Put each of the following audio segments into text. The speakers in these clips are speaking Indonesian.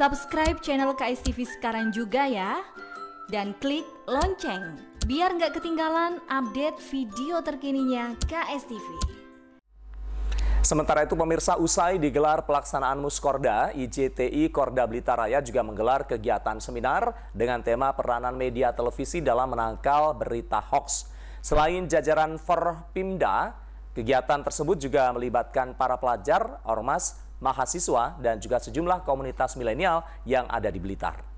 Subscribe channel KSTV sekarang juga ya. Dan klik lonceng biar nggak ketinggalan update video terkininya KSTV. Sementara itu pemirsa usai digelar pelaksanaan Muskorda, IJTI Korda Blitaraya juga menggelar kegiatan seminar dengan tema peranan media televisi dalam menangkal berita hoax. Selain jajaran Forpimda, kegiatan tersebut juga melibatkan para pelajar, ormas, mahasiswa, dan juga sejumlah komunitas milenial yang ada di Blitar.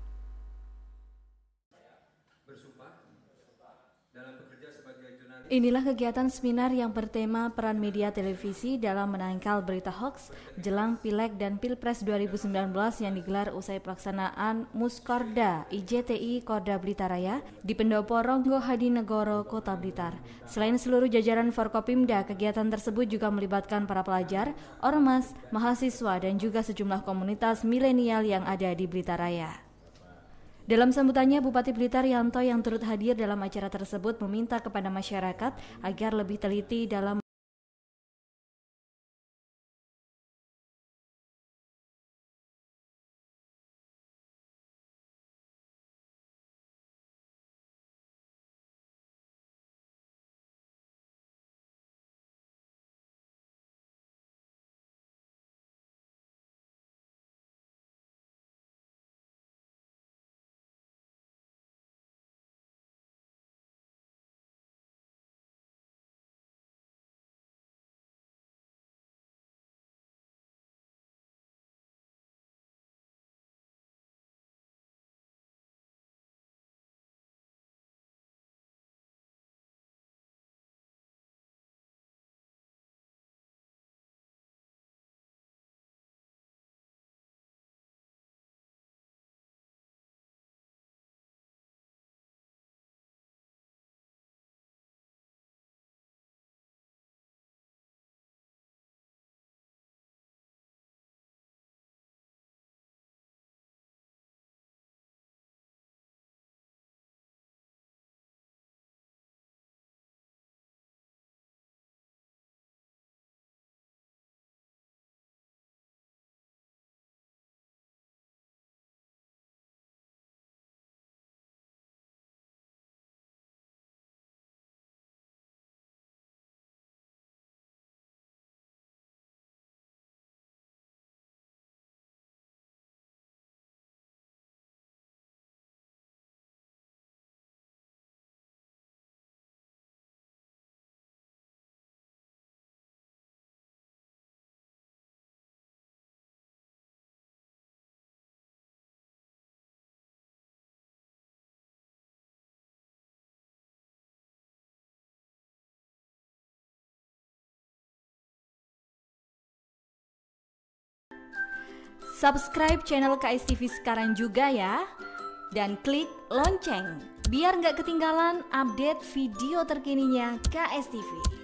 Inilah kegiatan seminar yang bertema peran media televisi dalam menangkal berita hoax jelang Pileg dan Pilpres 2019 yang digelar usai pelaksanaan Muskorda IJTI Korda Blitaraya di Pendopo Ronggo Hadinegoro, Kota Blitar. Selain seluruh jajaran Forkopimda, kegiatan tersebut juga melibatkan para pelajar, ormas, mahasiswa, dan juga sejumlah komunitas milenial yang ada di Blitaraya. Dalam sambutannya, Bupati Blitar Yanto yang turut hadir dalam acara tersebut meminta kepada masyarakat agar lebih teliti dalam Subscribe channel KSTV sekarang juga ya. Dan klik lonceng biar nggak ketinggalan update video terkininya KSTV.